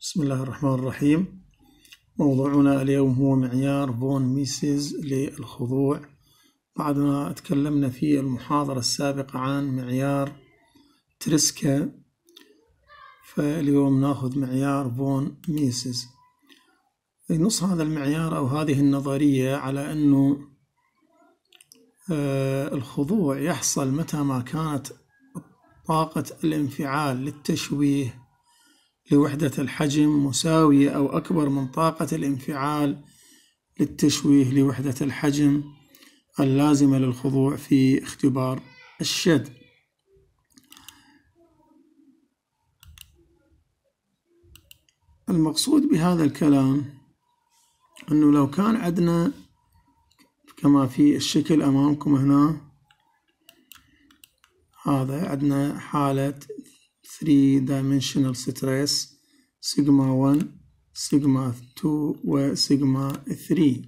بسم الله الرحمن الرحيم موضوعنا اليوم هو معيار فون ميسيز للخضوع بعد ما تكلمنا في المحاضرة السابقة عن معيار تريسكا فاليوم ناخذ معيار فون ميسيز ينص هذا المعيار أو هذه النظرية على أنه آه، الخضوع يحصل متى ما كانت طاقة الانفعال للتشويه لوحدة الحجم مساوية أو أكبر من طاقة الانفعال للتشويه لوحدة الحجم اللازمة للخضوع في اختبار الشد المقصود بهذا الكلام أنه لو كان عندنا كما في الشكل أمامكم هنا هذا عندنا حالة 3 dimensional stress sigma 1 sigma 2 وsigma 3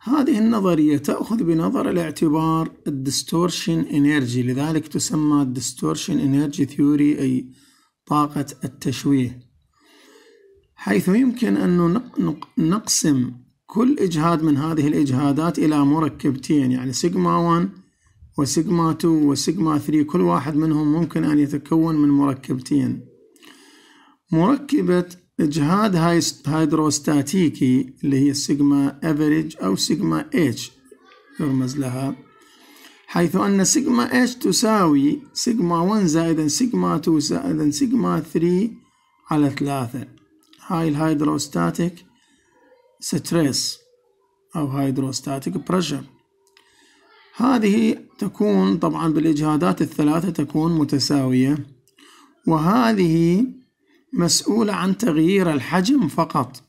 هذه النظرية تأخذ بنظر الاعتبار الديستورشن انرجي لذلك تسمى الديستورشن انرجي ثيوري أي طاقة التشويه حيث يمكن أن نقسم كل إجهاد من هذه الإجهادات إلى مركبتين يعني سيجما 1 وسيجما 2 وسيجما 3 كل واحد منهم ممكن أن يتكون من مركبتين مركبة إجهاد هيدروستاتيكي اللي هي سيجما افريج أو سيجما اتش يرمز لها حيث أن سيجما اتش تساوي سيجما 1 زائدا سيجما 2 زائدا سيجما 3 على 3 هاي الهيدروستاتيك ستريس أو هيدروستاتيك بريشر هذه تكون طبعا بالإجهادات الثلاثة تكون متساوية وهذه مسؤولة عن تغيير الحجم فقط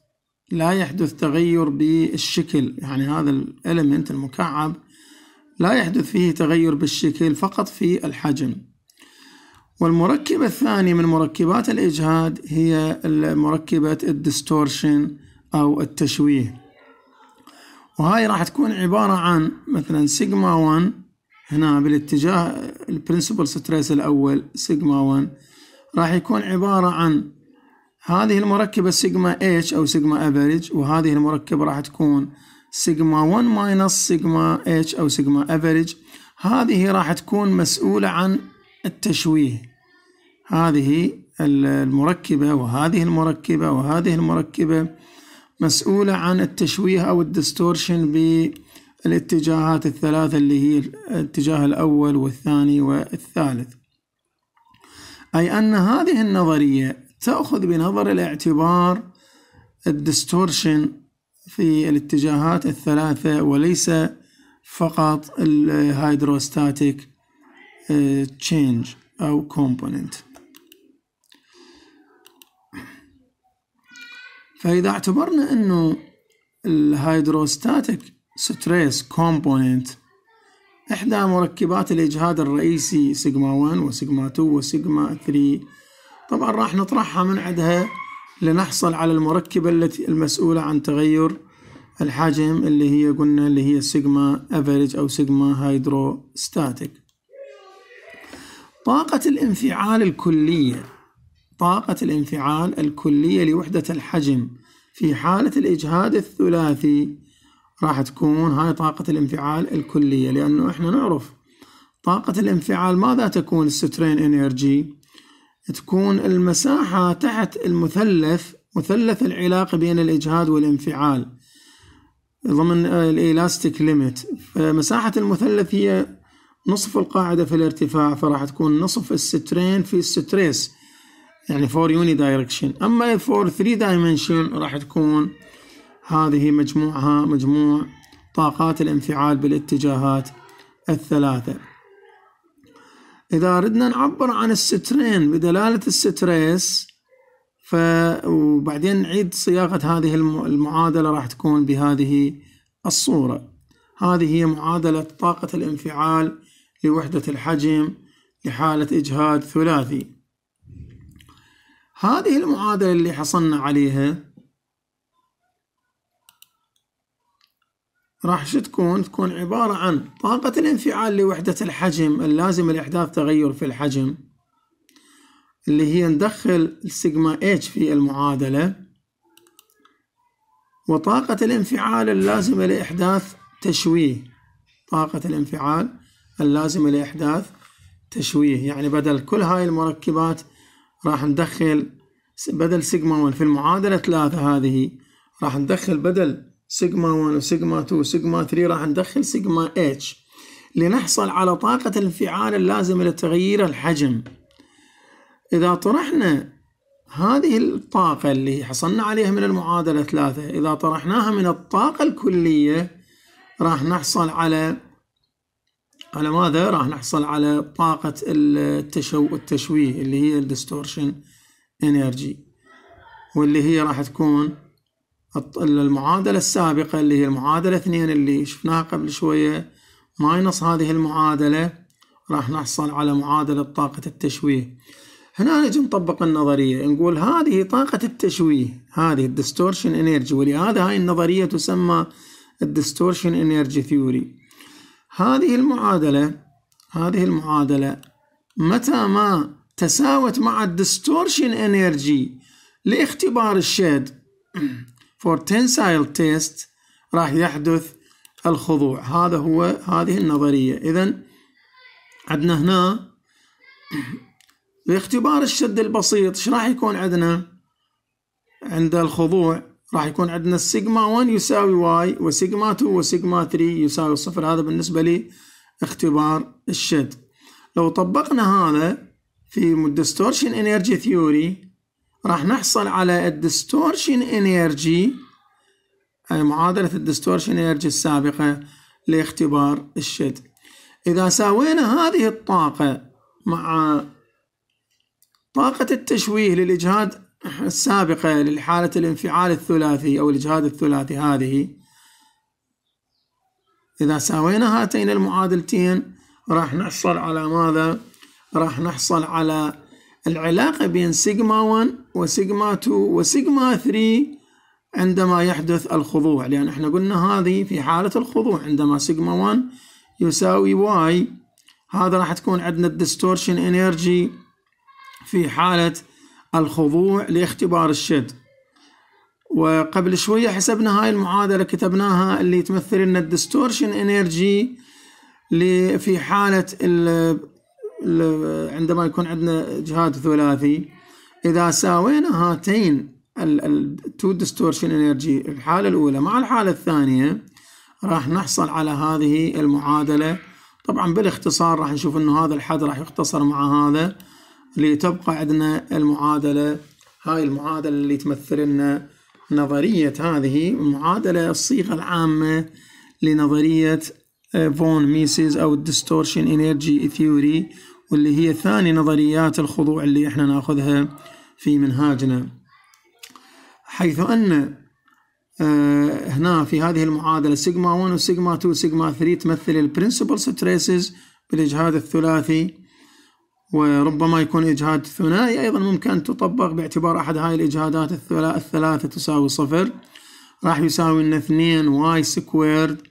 لا يحدث تغير بالشكل يعني هذا الاليمنت المكعب لا يحدث فيه تغير بالشكل فقط في الحجم والمركبة الثانية من مركبات الإجهاد هي مركبة الدستورشن أو التشويه وهاي راح تكون عبارة عن مثلا سيجما 1 هنا بالاتجاه البرنسبل ستريس الأول سيجما 1 راح يكون عبارة عن هذه المركبة سيجما اتش أو سيجما افريج وهذه المركبة راح تكون سيجما 1 ماينس سيجما اتش أو سيجما افريج هذه راح تكون مسؤولة عن التشويه هذه المركبة وهذه المركبة وهذه المركبة مسؤولة عن التشويه أو الدستورشن بالاتجاهات الثلاثة اللي هي الاتجاه الأول والثاني والثالث أي أن هذه النظرية تأخذ بنظر الاعتبار الدستورشن في الاتجاهات الثلاثة وليس فقط الهايدروستاتيك تشينج آه، أو كومبوننت فإذا اعتبرنا أنه الهيدروستاتيك ستريس كومبوننت إحدى مركبات الإجهاد الرئيسي سيجما 1 وسيجما 2 وسيجما 3 طبعا راح نطرحها من عندها لنحصل على المركبة التي المسؤولة عن تغير الحجم اللي هي قلنا اللي هي سيجما افريج أو سيجما هيدروستاتيك طاقة الانفعال الكلية طاقة الانفعال الكلية لوحدة الحجم في حالة الإجهاد الثلاثي راح تكون هاي طاقة الانفعال الكلية لأنه إحنا نعرف طاقة الانفعال ماذا تكون السترين انرجي تكون المساحة تحت المثلث مثلث العلاقة بين الإجهاد والانفعال ضمن الإيلاستيك ليميت فمساحة المثلث هي نصف القاعدة في الارتفاع فراح تكون نصف السترين في الستريس يعني فور يوني دايركشن أما فور ثري دايمنشن راح تكون هذه مجموعها مجموع طاقات الانفعال بالاتجاهات الثلاثة إذا ردنا نعبر عن السترين بدلالة الستريس ف وبعدين نعيد صياغة هذه المعادلة راح تكون بهذه الصورة هذه هي معادلة طاقة الانفعال لوحدة الحجم لحالة إجهاد ثلاثي هذه المعادلة اللي حصلنا عليها راح شو تكون؟ تكون عبارة عن طاقة الانفعال لوحدة الحجم اللازمة لإحداث تغير في الحجم اللي هي ندخل السيجما اتش في المعادلة وطاقة الانفعال اللازمة لإحداث تشويه طاقة الانفعال اللازمة لإحداث تشويه يعني بدل كل هاي المركبات راح ندخل بدل سيجما 1 في المعادلة 3 هذه راح ندخل بدل سيجما 1 وسيجما 2 وسيجما 3 راح ندخل سيجما اتش لنحصل على طاقة الانفعال اللازمة لتغيير الحجم إذا طرحنا هذه الطاقة اللي حصلنا عليها من المعادلة ثلاثة إذا طرحناها من الطاقة الكلية راح نحصل على على ماذا راح نحصل على طاقة التشو التشويه اللي هي الديستورشن انرجي واللي هي راح تكون المعادلة السابقة اللي هي المعادلة اثنين اللي شفناها قبل شوية ماينص هذه المعادلة راح نحصل على معادلة طاقة التشويه هنا نجي نطبق النظرية نقول هذه طاقة التشويه هذه الديستورشن انرجي ولهذا هاي النظرية تسمى الديستورشن انرجي ثيوري هذه المعادلة هذه المعادلة متى ما تساوت مع الدستورشن انرجي لاختبار الشيد فور تنسايل تيست راح يحدث الخضوع هذا هو هذه النظرية إذا عندنا هنا باختبار الشد البسيط ايش راح يكون عندنا عند الخضوع راح يكون عندنا سيجما 1 يساوي واي وسيجما 2 وسيجما 3 يساوي صفر هذا بالنسبة لي اختبار الشد لو طبقنا هذا في الدستورشن انرجي ثيوري راح نحصل على الديستورشن انرجي معادلة الديستورشن انرجي السابقة لاختبار الشد إذا ساوينا هذه الطاقة مع طاقة التشويه للإجهاد السابقة لحالة الانفعال الثلاثي أو الإجهاد الثلاثي هذه إذا ساوينا هاتين المعادلتين راح نحصل على ماذا؟ راح نحصل على العلاقة بين سيجما 1 وسيجما 2 وسيجما 3 عندما يحدث الخضوع لأن احنا قلنا هذه في حالة الخضوع عندما سيجما 1 يساوي واي هذا راح تكون عندنا الديستورشن انرجي في حالة الخضوع لاختبار الشد وقبل شوية حسبنا هاي المعادلة كتبناها اللي تمثل لنا الدستورشن انرجي في حالة الـ عندما يكون عندنا جهاد ثلاثي إذا ساوينا هاتين التو ديستورشن انرجي الحالة الأولى مع الحالة الثانية راح نحصل على هذه المعادلة طبعا بالاختصار راح نشوف انه هذا الحد راح يختصر مع هذا لتبقى عندنا المعادلة هاي المعادلة اللي تمثل لنا نظرية هذه المعادلة الصيغة العامة لنظرية فون آه، ميسيز أو الدستورشن انرجي ثيوري واللي هي ثاني نظريات الخضوع اللي احنا ناخذها في منهاجنا حيث أن آه، هنا في هذه المعادلة سيجما 1 وسيجما 2 وسيجما 3 تمثل البرنسبل ستريسز بالإجهاد الثلاثي وربما يكون إجهاد ثنائي أيضا ممكن أن تطبق باعتبار أحد هاي الإجهادات الثلاثة تساوي صفر راح يساوي لنا اثنين واي سكويرد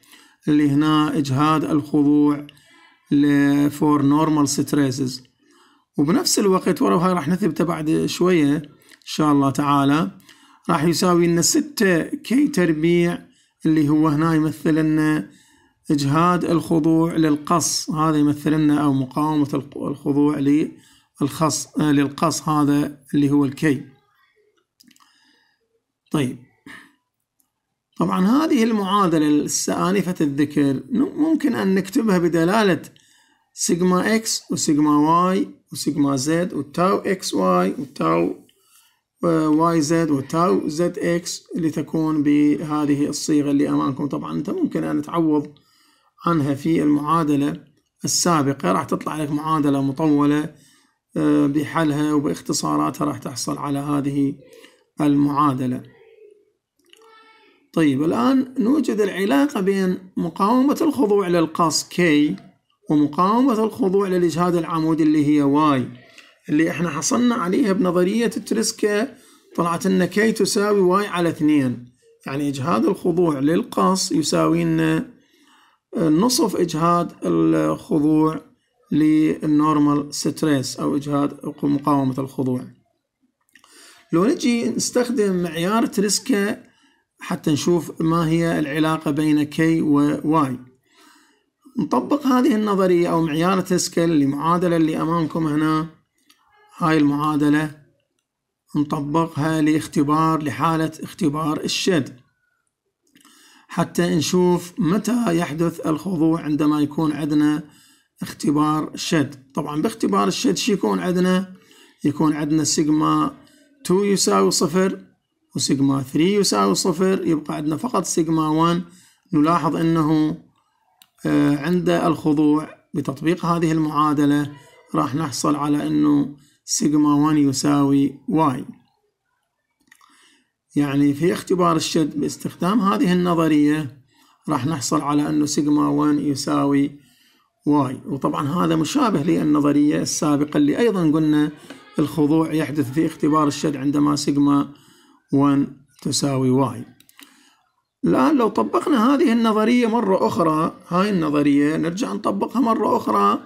اللي هنا إجهاد الخضوع لفور نورمال ستريسز وبنفس الوقت ورا هاي راح نثبته بعد شوية إن شاء الله تعالى راح يساوي لنا ستة كي تربيع اللي هو هنا يمثل لنا إجهاد الخضوع للقص هذا يمثل لنا أو مقاومة الخضوع للخص للقص هذا اللي هو الكي طيب طبعا هذه المعادلة آنفة الذكر ممكن أن نكتبها بدلالة سيجما إكس وسيجما واي وسيجما زد وتاو إكس واي وتاو آه، واي زد وتاو زد إكس لتكون بهذه الصيغة اللي أمامكم طبعا أنت ممكن أن تعوض عنها في المعادلة السابقة راح تطلع لك معادلة مطولة آه، بحلها وباختصاراتها راح تحصل على هذه المعادلة طيب الآن نوجد العلاقة بين مقاومة الخضوع للقص K ومقاومة الخضوع للإجهاد العمودي اللي هي واي اللي احنا حصلنا عليها بنظرية التريسكا طلعت لنا كي تساوي واي على 2 يعني إجهاد الخضوع للقص يساوي لنا نصف إجهاد الخضوع للنورمال ستريس أو إجهاد مقاومة الخضوع لو نجي نستخدم معيار تريسكا حتى نشوف ما هي العلاقة بين K و Y نطبق هذه النظرية أو معيار تريسكا للمعادلة اللي أمامكم هنا هاي المعادلة نطبقها لاختبار لحالة اختبار الشد حتى نشوف متى يحدث الخضوع عندما يكون عندنا اختبار شد طبعا باختبار الشد شي يكون عندنا يكون عندنا سيجما 2 يساوي صفر وسيجما 3 يساوي صفر يبقى عندنا فقط سيجما 1 نلاحظ انه آه، عند الخضوع بتطبيق هذه المعادلة راح نحصل على انه سيجما 1 يساوي واي يعني في اختبار الشد باستخدام هذه النظرية راح نحصل على أنه سيجما 1 يساوي واي وطبعا هذا مشابه للنظرية السابقة اللي أيضا قلنا الخضوع يحدث في اختبار الشد عندما سيجما 1 تساوي واي الآن لو طبقنا هذه النظرية مرة أخرى هاي النظرية نرجع نطبقها مرة أخرى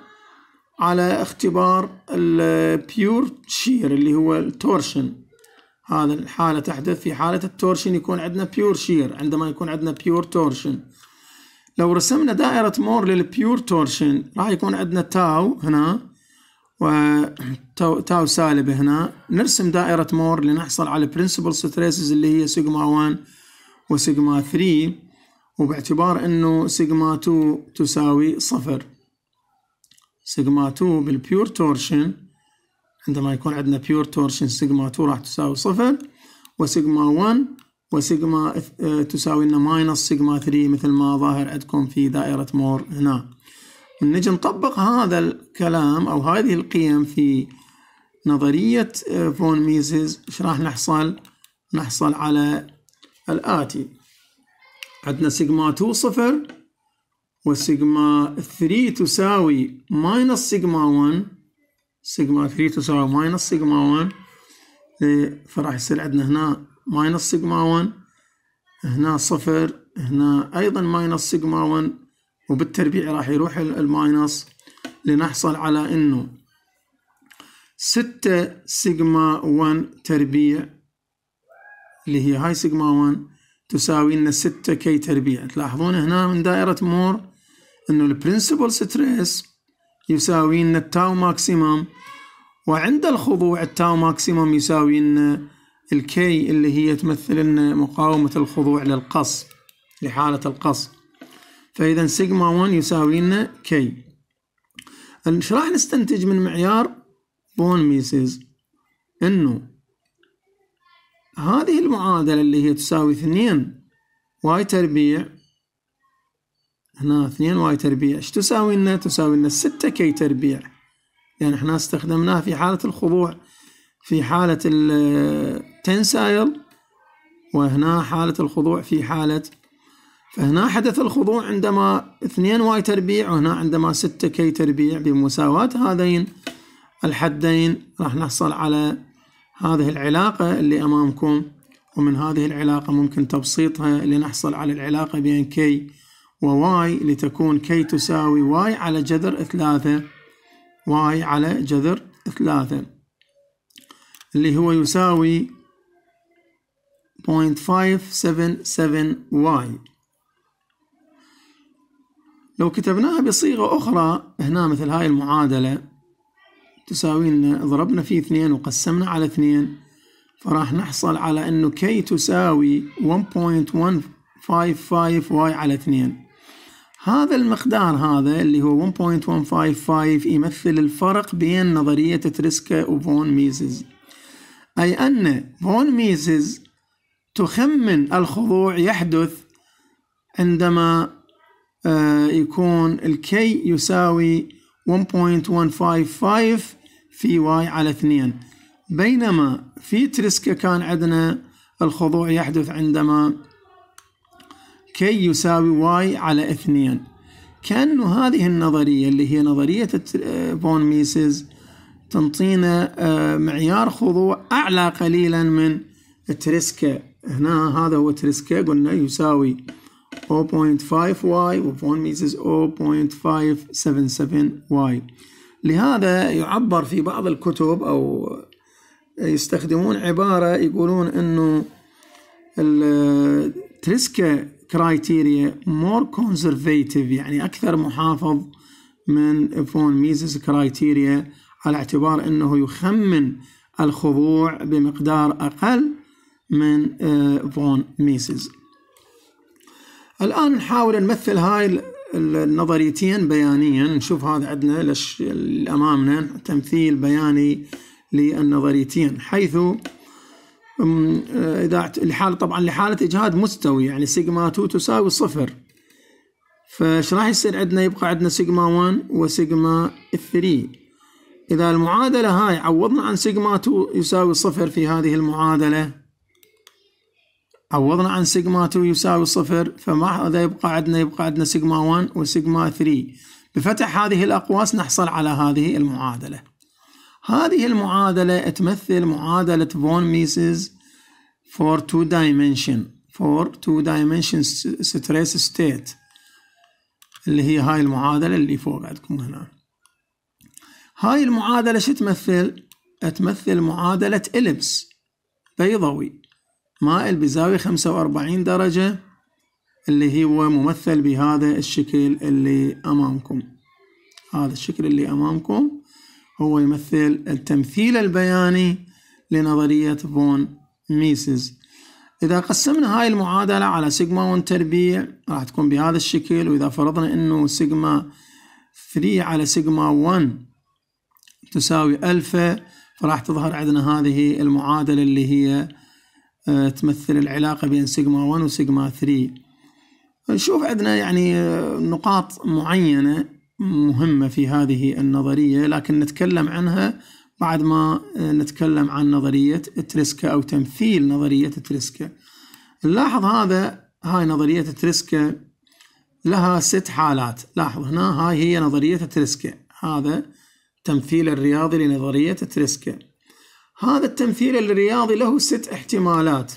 على اختبار البيور شير اللي هو التورشن هذا الحالة تحدث في حالة التورشن يكون عندنا بيور شير عندما يكون عندنا بيور تورشن لو رسمنا دائرة مور للبيور تورشن راح يكون عندنا تاو هنا وتاو تاو سالب هنا نرسم دائرة مور لنحصل على برنسبل ستريسز اللي هي سيجما 1 وسيجما 3 وباعتبار انه سيجما 2 تساوي صفر سيجما 2 بالبيور تورشن عندما يكون عندنا بيور تورشن سيجما 2 راح تساوي صفر وسيجما 1 وسيجما تساوي لنا ماينس سيجما 3 مثل ما ظاهر عندكم في دائرة مور هنا نجي نطبق هذا الكلام أو هذه القيم في نظرية فون آه، ميزز ايش راح نحصل؟ نحصل على الآتي عندنا سيجما 2 صفر وسيجما 3 تساوي ماينس سيجما 1 سيجما 3 تساوي ماينس سيجما 1 إيه، فراح يصير عندنا هنا ماينس سيجما 1 هنا صفر هنا أيضا ماينس سيجما 1 وبالتربيع راح يروح الماينس لنحصل على إنه ستة سيجما 1 تربيع اللي هي هاي سيجما 1 تساوي لنا 6 كي تربيع تلاحظون هنا من دائرة مور انه البرنسبل ستريس يساوي لنا التاو ماكسيمم وعند الخضوع التاو ماكسيمم يساوي لنا الكي اللي هي تمثل لنا مقاومة الخضوع للقص لحالة القص فإذا سيجما 1 يساوي لنا كي ايش راح نستنتج من معيار بون ميسز انه هذه المعادلة اللي هي تساوي اثنين واي تربيع هنا اثنين واي تربيع ايش تساوي لنا؟ تساوي لنا ستة كي تربيع يعني احنا استخدمناها في حالة الخضوع في حالة التنسايل وهنا حالة الخضوع في حالة فهنا حدث الخضوع عندما اثنين واي تربيع وهنا عندما ستة كي تربيع بمساواة هذين الحدين راح نحصل على هذه العلاقة اللي أمامكم ومن هذه العلاقة ممكن تبسيطها لنحصل على العلاقة بين كي وواي لتكون كي تساوي واي على جذر ثلاثة واي على جذر ثلاثة اللي هو يساوي 0.577 واي لو كتبناها بصيغة أخرى هنا مثل هاي المعادلة تساوي لنا ضربنا في اثنين وقسمنا على اثنين فراح نحصل على أنه كي تساوي 1.155 واي على اثنين هذا المقدار هذا اللي هو 1.155 يمثل الفرق بين نظرية تريسكا وفون ميزز أي أن فون ميزز تخمن الخضوع يحدث عندما آه، يكون الكي يساوي 1.155 في واي على 2 بينما في تريسكا كان عندنا الخضوع يحدث عندما كي يساوي واي على اثنين كأنه هذه النظرية اللي هي نظرية فون ميسز آه، تنطينا آه، معيار خضوع أعلى قليلا من تريسكا هنا هذا هو تريسكا قلنا يساوي 0.5y وفون ميسز 0.577y لهذا يعبر في بعض الكتب أو يستخدمون عبارة يقولون أنه التريسكا كرايتيريا مور كونزرفيتيف يعني اكثر محافظ من فون ميزز كرايتيريا على اعتبار انه يخمن الخضوع بمقدار اقل من فون آه، ميسز الان نحاول نمثل هاي النظريتين بيانيا نشوف هذا عندنا لش... امامنا تمثيل بياني للنظريتين حيث آه، إذا لحالة طبعا لحالة إجهاد مستوي يعني سيجما 2 تساوي صفر فايش راح يصير عندنا يبقى عندنا سيجما 1 وسيجما 3 إذا المعادلة هاي عوضنا عن سيجما 2 يساوي صفر في هذه المعادلة عوضنا عن سيجما 2 يساوي صفر فما هذا يبقى عندنا يبقى عندنا سيجما 1 وسيجما 3 بفتح هذه الأقواس نحصل على هذه المعادلة هذه المعادلة تمثل معادلة فون ميسز for two dimension for two dimension stress state اللي هي هاي المعادلة اللي فوق عندكم هنا هاي المعادلة شو تمثل؟ تمثل معادلة إلبس بيضوي مائل بزاوية 45 درجة اللي هو ممثل بهذا الشكل اللي أمامكم هذا الشكل اللي أمامكم هو يمثل التمثيل البياني لنظرية فون ميسز إذا قسمنا هاي المعادلة على سيجما 1 تربيع راح تكون بهذا الشكل وإذا فرضنا أنه سيجما 3 على سيجما 1 تساوي ألفا فراح تظهر عندنا هذه المعادلة اللي هي آه، تمثل العلاقة بين سيجما 1 وسيجما 3 نشوف عندنا يعني آه، نقاط معينة مهمة في هذه النظرية لكن نتكلم عنها بعد ما آه، نتكلم عن نظرية تريسكا أو تمثيل نظرية تريسكا نلاحظ هذا هاي نظرية تريسكا لها ست حالات لاحظ هنا هاي هي نظرية تريسكا هذا التمثيل الرياضي لنظرية تريسكا هذا التمثيل الرياضي له ست احتمالات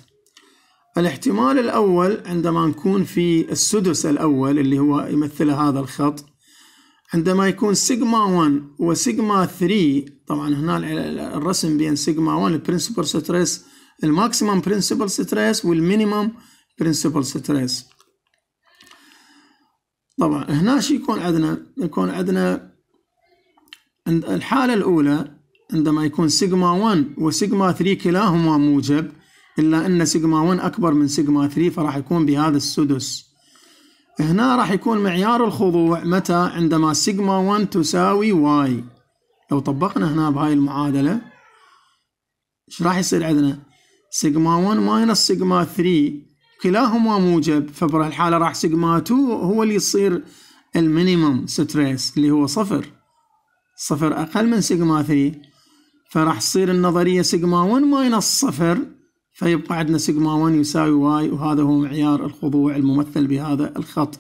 الاحتمال الأول عندما نكون في السدس الأول اللي هو يمثل هذا الخط عندما يكون سيجما 1 وسيجما 3 طبعا هنا الرسم بين سيجما 1 البرنسبل ستريس الماكسيمم برنسبل ستريس والمينيمم برنسبل ستريس طبعا هنا شو يكون عندنا يكون عندنا عند الحالة الأولى عندما يكون سيجما 1 وسيجما 3 كلاهما موجب إلا أن سيجما 1 أكبر من سيجما 3 فراح يكون بهذا السدس هنا راح يكون معيار الخضوع متى عندما سيجما 1 تساوي واي لو طبقنا هنا بهاي المعادلة ايش راح يصير عندنا سيجما 1 ماينس سيجما 3 كلاهما موجب فبره الحالة راح سيجما 2 هو اللي يصير المينيموم ستريس اللي هو صفر صفر أقل من سيجما 3 فراح تصير النظرية سيجما 1 ماينس صفر فيبقى عندنا سيجما 1 يساوي واي وهذا هو معيار الخضوع الممثل بهذا الخط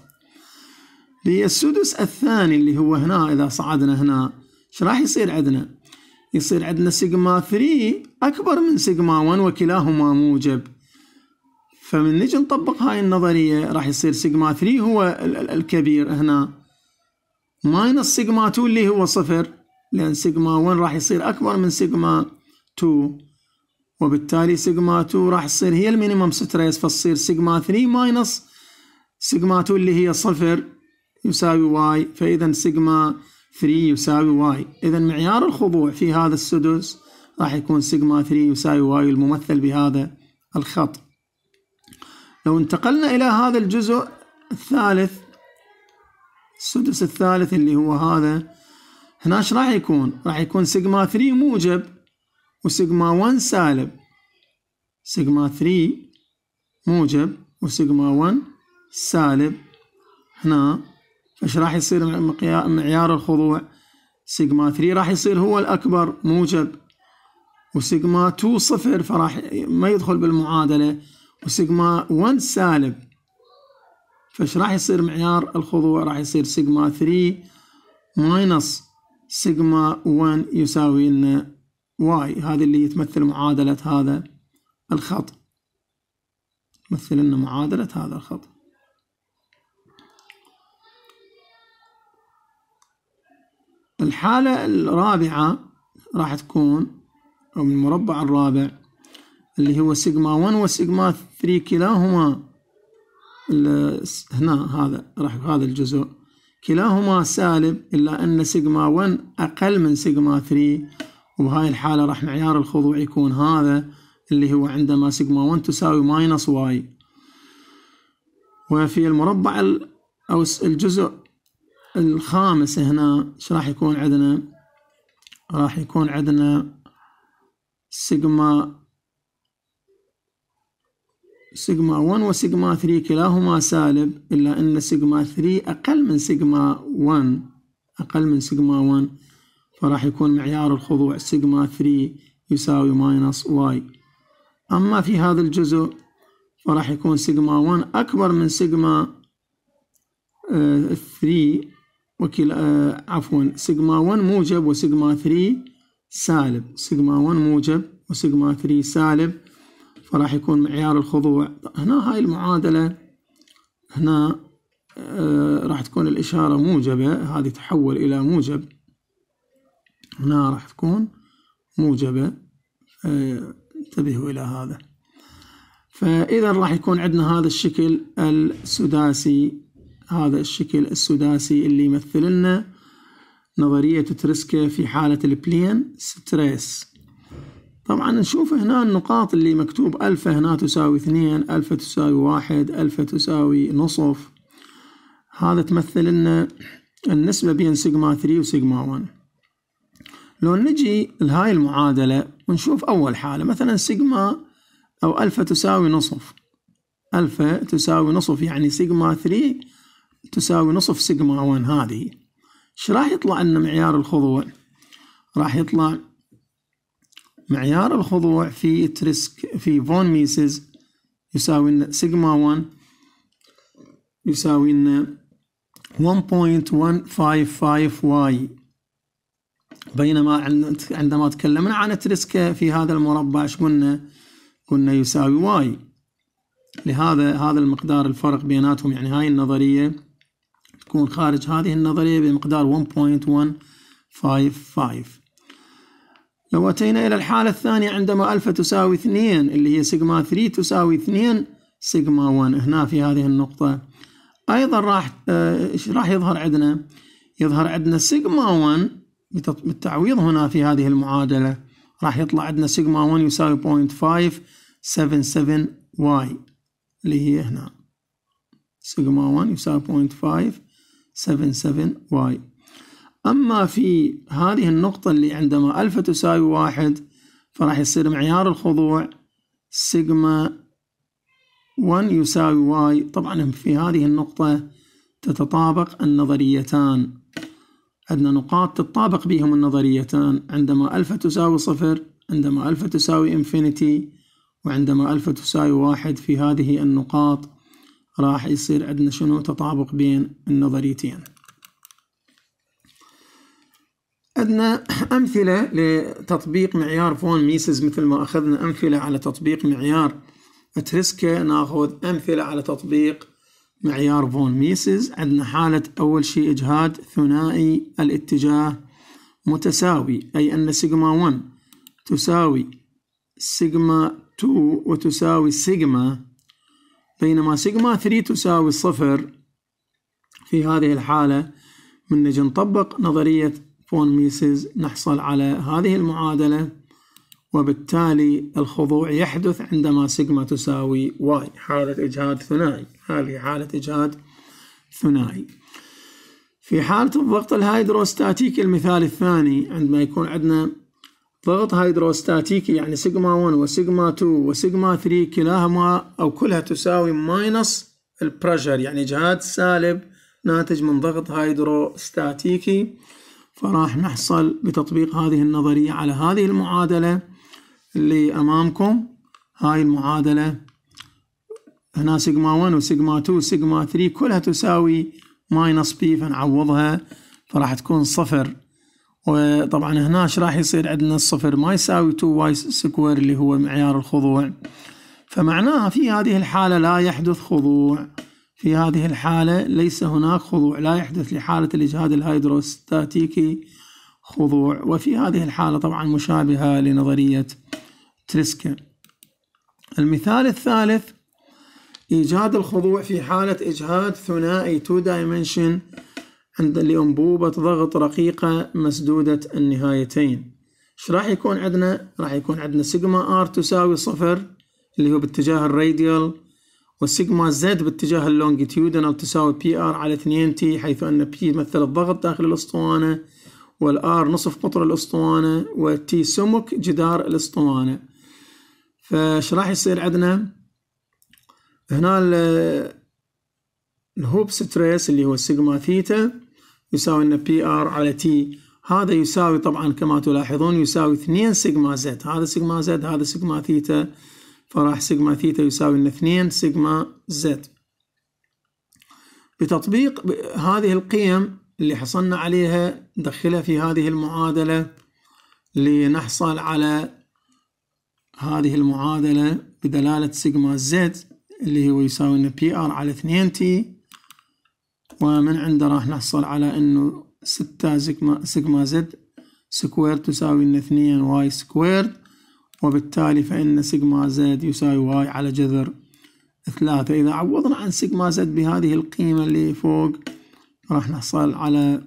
للسدس الثاني اللي هو هنا إذا صعدنا هنا ايش راح يصير عندنا يصير عندنا سيجما 3 أكبر من سيجما 1 وكلاهما موجب فمن نجي نطبق هاي النظرية راح يصير سيجما 3 هو الكبير هنا ماينس سيجما 2 اللي هو صفر لأن سيجما 1 راح يصير أكبر من سيجما 2 وبالتالي سيجما 2 راح تصير هي المينيمم ستريس فتصير سيجما 3 ماينس سيجما 2 اللي هي صفر يساوي واي فإذا سيجما 3 يساوي واي إذا معيار الخضوع في هذا السدس راح يكون سيجما 3 يساوي واي الممثل بهذا الخط لو انتقلنا إلى هذا الجزء الثالث السدس الثالث اللي هو هذا هنا ايش راح يكون راح يكون سيجما 3 موجب وسيجما 1 سالب سيجما 3 موجب وسيجما 1 سالب هنا فش راح يصير معيار الخضوع سيجما 3 راح يصير هو الأكبر موجب وسيجما 2 صفر فراح ما يدخل بالمعادلة وسيجما 1 سالب فش راح يصير معيار الخضوع راح يصير سيجما 3 ماينس سيجما 1 يساوي لنا واي هذه اللي تمثل معادلة هذا الخط تمثل لنا معادلة هذا الخط الحالة الرابعة راح تكون أو من المربع الرابع اللي هو سيجما 1 وسيجما 3 كلاهما هنا هذا راح هذا الجزء كلاهما سالب إلا أن سيجما 1 أقل من سيجما 3 وبهاي الحالة راح معيار الخضوع يكون هذا اللي هو عندما سيجما 1 تساوي ماينس واي وفي المربع أو الجزء الخامس هنا ايش راح يكون عندنا راح يكون عندنا سيجما سيجما 1 وسيجما 3 كلاهما سالب إلا أن سيجما 3 أقل من سيجما 1 أقل من سيجما 1 فراح يكون معيار الخضوع سيجما 3 يساوي ماينس واي أما في هذا الجزء فراح يكون سيجما 1 أكبر من سيجما 3 آه، وكلا آه، عفوا سيجما 1 موجب وسيجما 3 سالب سيجما 1 موجب وسيجما 3 سالب فراح يكون معيار الخضوع هنا هاي المعادلة هنا آه، راح تكون الإشارة موجبة هذه تحول إلى موجب هنا راح تكون موجبة انتبهوا إلى هذا فإذا راح يكون عندنا هذا الشكل السداسي هذا الشكل السداسي اللي يمثل لنا نظرية ترسكا في حالة البلين ستريس طبعا نشوف هنا النقاط اللي مكتوب ألفا هنا تساوي اثنين ألفا تساوي واحد ألفا تساوي نصف هذا تمثل لنا النسبة بين سيجما ثري وسيجما ون لو نجي لهاي المعادلة ونشوف أول حالة مثلا سيجما أو ألفا تساوي نصف ألفا تساوي نصف يعني سيجما 3 تساوي نصف سيجما 1 هذه ايش راح يطلع لنا معيار الخضوع راح يطلع معيار الخضوع في تريسك في فون ميسز يساوي لنا سيجما 1 يساوي لنا 1.155 واي بينما عندما تكلمنا عن التريسكا في هذا المربع ايش قلنا؟ قلنا يساوي واي لهذا هذا المقدار الفرق بيناتهم يعني هاي النظرية تكون خارج هذه النظرية بمقدار 1.155 لو أتينا إلى الحالة الثانية عندما ألفا تساوي 2 اللي هي سيجما 3 تساوي 2 سيجما 1 هنا في هذه النقطة أيضا راح آه، راح يظهر عندنا يظهر عندنا سيجما 1 بالتعويض هنا في هذه المعادلة راح يطلع عندنا سيجما 1 يساوي 0.577 واي اللي هي هنا سيجما 1 يساوي 0.577 واي أما في هذه النقطة اللي عندما ألفا تساوي واحد فراح يصير معيار الخضوع سيجما 1 يساوي واي طبعا في هذه النقطة تتطابق النظريتان عندنا نقاط تتطابق بهم النظريتان عندما ألفا تساوي صفر عندما ألفا تساوي انفينيتي وعندما ألفا تساوي واحد في هذه النقاط راح يصير عندنا شنو تطابق بين النظريتين عندنا أمثلة لتطبيق معيار فون ميسز مثل ما أخذنا أمثلة على تطبيق معيار تريسكا ناخذ أمثلة على تطبيق معيار فون ميسز عندنا حالة أول شيء إجهاد ثنائي الاتجاه متساوي أي أن سيجما 1 تساوي سيجما 2 وتساوي سيجما بينما سيجما 3 تساوي صفر في هذه الحالة من نجي نطبق نظرية فون ميسز نحصل على هذه المعادلة وبالتالي الخضوع يحدث عندما سيجما تساوي واي حالة إجهاد ثنائي هذه حالة إجهاد ثنائي في حالة الضغط الهيدروستاتيكي المثال الثاني عندما يكون عندنا ضغط هيدروستاتيكي يعني سيجما 1 وسيجما 2 وسيجما 3 كلاهما أو كلها تساوي ماينص البريشر يعني إجهاد سالب ناتج من ضغط هيدروستاتيكي فراح نحصل بتطبيق هذه النظرية على هذه المعادلة اللي امامكم هاي المعادله هنا سيجما 1 وسيجما 2 وسيجما 3 كلها تساوي ماينص بي فنعوضها فراح تكون صفر وطبعا هنا ايش راح يصير عندنا الصفر ما يساوي 2 واي سكوير اللي هو معيار الخضوع فمعناها في هذه الحالة لا يحدث خضوع في هذه الحالة ليس هناك خضوع لا يحدث لحالة الإجهاد الهيدروستاتيكي خضوع وفي هذه الحالة طبعا مشابهة لنظرية تريسكا المثال الثالث إيجاد الخضوع في حالة إجهاد ثنائي تو دايمنشن عند لأنبوبة ضغط رقيقة مسدودة النهايتين ايش راح يكون عندنا؟ راح يكون عندنا سيجما ار تساوي صفر اللي هو باتجاه الراديال والسيجما زد باتجاه اللونجيتيودنال تساوي بي ار على 2 تي حيث ان بي يمثل الضغط داخل الاسطوانه والار نصف قطر الاسطوانه والتي سمك جدار الاسطوانه فش راح يصير عندنا هنا الهوب ستريس اللي هو سيجما ثيتا يساوي لنا بي ار على تي هذا يساوي طبعا كما تلاحظون يساوي 2 سيجما زد هذا سيجما زد هذا سيجما ثيتا فراح سيجما ثيتا يساوي لنا 2 سيجما زد بتطبيق هذه القيم اللي حصلنا عليها ندخلها في هذه المعادلة لنحصل على هذه المعادلة بدلالة سيجما زد اللي هو يساوي ان بي ار على 2 تي ومن عنده راح نحصل على انه 6 سيجما سيجما زد سكوير تساوي ان 2 واي سكوير وبالتالي فإن سيجما زد يساوي واي على جذر ثلاثة إذا عوضنا عن سيجما زد بهذه القيمة اللي فوق راح نحصل على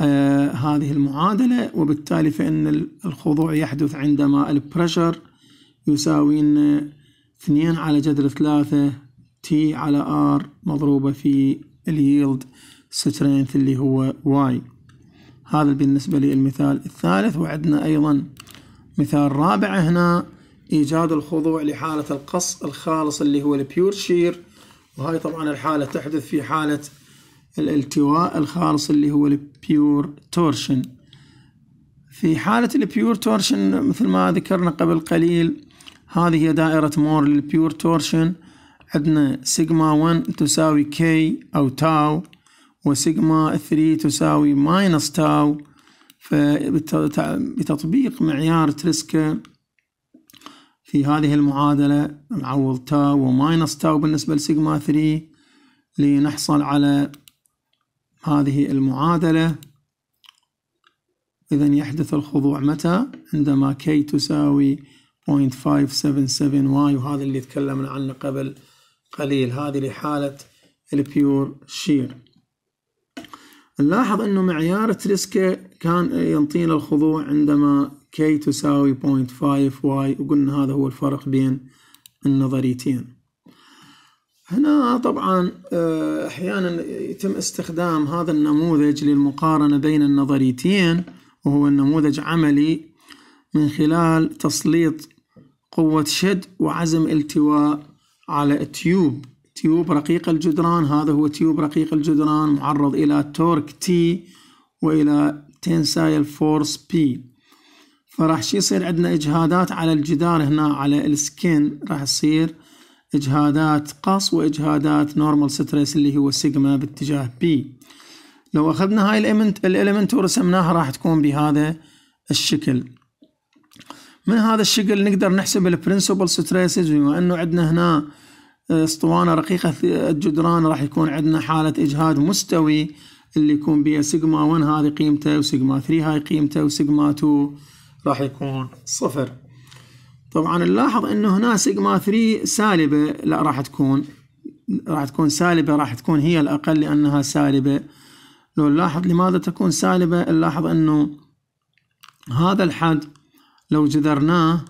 آه هذه المعادلة وبالتالي فإن الخضوع يحدث عندما البريشر يساوي لنا اثنين على جذر ثلاثة تي على ار مضروبة في اليلد سترينث اللي هو واي هذا بالنسبة للمثال الثالث وعدنا أيضا مثال رابع هنا إيجاد الخضوع لحالة القص الخالص اللي هو البيور شير وهاي طبعا الحالة تحدث في حالة الالتواء الخالص اللي هو البيور تورشن في حالة البيور تورشن مثل ما ذكرنا قبل قليل هذه هي دائرة مور للبيور تورشن عندنا سيجما 1 تساوي كي أو تاو وسيجما 3 تساوي ماينس تاو فبتطبيق معيار تريسكا في هذه المعادلة نعوض تاو وماينس تاو بالنسبة لسيجما 3 لنحصل على هذه المعادلة إذا يحدث الخضوع متى عندما كي تساوي 0.577y وهذا اللي تكلمنا عنه قبل قليل هذه لحالة البيور شير نلاحظ انه معيار تريسكا كان ينطينا الخضوع عندما k تساوي 0.5y وقلنا هذا هو الفرق بين النظريتين هنا طبعا آه، احيانا يتم استخدام هذا النموذج للمقارنة بين النظريتين وهو النموذج عملي من خلال تسليط قوة شد وعزم التواء على التيوب تيوب رقيق الجدران هذا هو تيوب رقيق الجدران معرض إلى تورك تي وإلى تنسايل فورس بي فراح شي يصير عندنا إجهادات على الجدار هنا على السكين راح تصير إجهادات قص وإجهادات نورمال ستريس اللي هو سيجما باتجاه بي لو أخذنا هاي الإلمنت ورسمناها راح تكون بهذا الشكل من هذا الشكل نقدر نحسب البرنسبل ستريسز بما انه عندنا هنا آه، اسطوانه رقيقه الجدران راح يكون عندنا حاله اجهاد مستوي اللي يكون بها سيجما 1 هذه قيمته وسيجما 3 هاي قيمته وسيجما 2 راح يكون صفر طبعا نلاحظ انه هنا سيجما 3 سالبه لا راح تكون راح تكون سالبه راح تكون هي الاقل لانها سالبه لو نلاحظ لماذا تكون سالبه نلاحظ انه هذا الحد لو جذرناه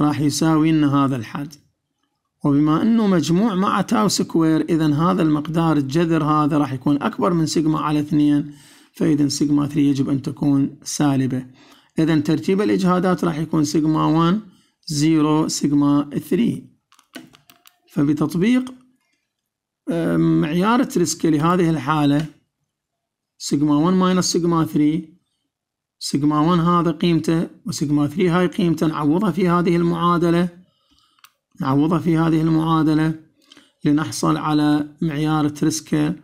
راح يساوي لنا هذا الحد وبما انه مجموع مع تاو سكوير اذا هذا المقدار الجذر هذا راح يكون اكبر من سيجما على اثنين فاذا سيجما 3 يجب ان تكون سالبة اذا ترتيب الاجهادات راح يكون سيجما 1 0 سيجما 3 فبتطبيق آه، معيار تريسكي لهذه الحالة سيجما 1 ماينس سيجما 3 سيجما 1 هذا قيمته وسيجما 3 هاي قيمته نعوضها في هذه المعادلة نعوضها في هذه المعادلة لنحصل على معيار تريسكا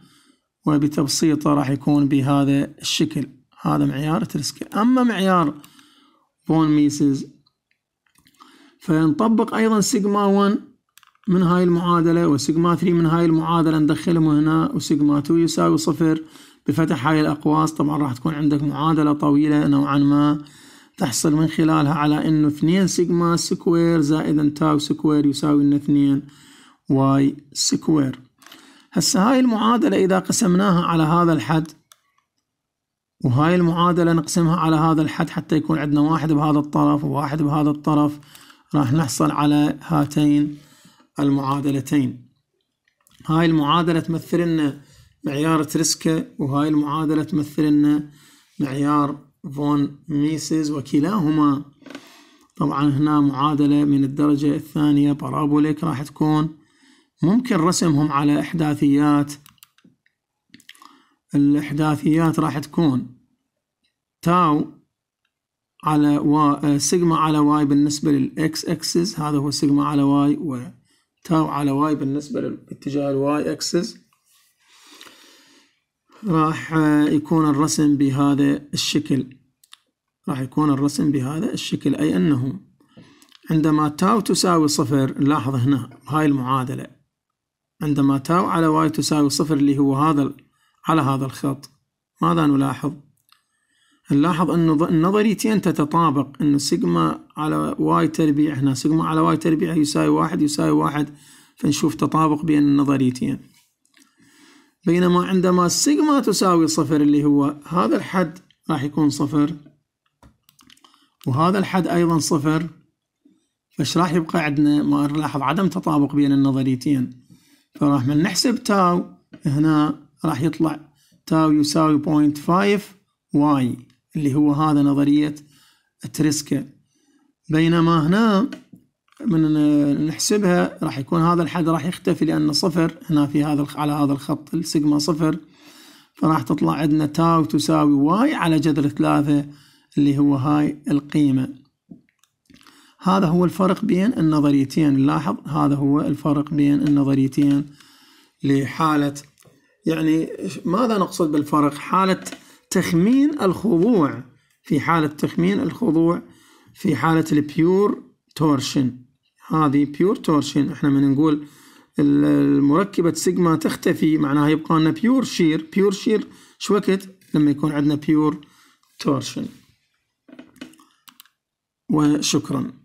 وبتبسيطه راح يكون بهذا الشكل هذا معيار تريسكا أما معيار فون ميسز فنطبق أيضا سيجما 1 من هاي المعادلة وسيجما 3 من هاي المعادلة ندخلهم هنا وسيجما 2 يساوي صفر بفتح هاي الأقواس طبعا راح تكون عندك معادلة طويلة نوعا ما تحصل من خلالها على انه 2 سيجما سكوير زائد تاو سكوير يساوي لنا 2 واي سكوير هسه هاي المعادلة إذا قسمناها على هذا الحد وهاي المعادلة نقسمها على هذا الحد حتى يكون عندنا واحد بهذا الطرف وواحد بهذا الطرف راح نحصل على هاتين المعادلتين هاي المعادلة تمثل لنا معيار تريسكا وهاي المعادلة تمثل لنا معيار فون ميسز وكلاهما طبعا هنا معادلة من الدرجة الثانية بارابوليك راح تكون ممكن رسمهم على إحداثيات الإحداثيات راح تكون تاو على و... سيجما آه، على واي بالنسبة للإكس أكسس هذا هو سيجما على واي وتاو على واي بالنسبة للاتجاه الواي أكسس راح يكون الرسم بهذا الشكل راح يكون الرسم بهذا الشكل أي أنه عندما تاو تساوي صفر نلاحظ هنا هاي المعادلة عندما تاو على واي تساوي صفر اللي هو هذا على هذا الخط ماذا نلاحظ؟ نلاحظ أن النظريتين تتطابق أن سيجما على واي تربيع هنا سيجما على واي تربيع يساوي واحد يساوي واحد فنشوف تطابق بين النظريتين بينما عندما سيجما تساوي صفر اللي هو هذا الحد راح يكون صفر وهذا الحد أيضا صفر فش راح يبقى عندنا ما نلاحظ عدم تطابق بين النظريتين فراح من نحسب تاو هنا راح يطلع تاو يساوي بوينت فايف واي اللي هو هذا نظرية تريسكا بينما هنا من نحسبها راح يكون هذا الحد راح يختفي لأن صفر هنا في هذا على هذا الخط السيجما صفر فراح تطلع عندنا تاو تساوي واي على جذر ثلاثة اللي هو هاي القيمة هذا هو الفرق بين النظريتين نلاحظ هذا هو الفرق بين النظريتين لحالة يعني ماذا نقصد بالفرق حالة تخمين الخضوع في حالة تخمين الخضوع في حالة البيور تورشن هذه بيور تورشن احنا من نقول المركبة سيجما تختفي معناها يبقى لنا بيور شير بيور شير شوكت لما يكون عندنا بيور تورشن وشكرا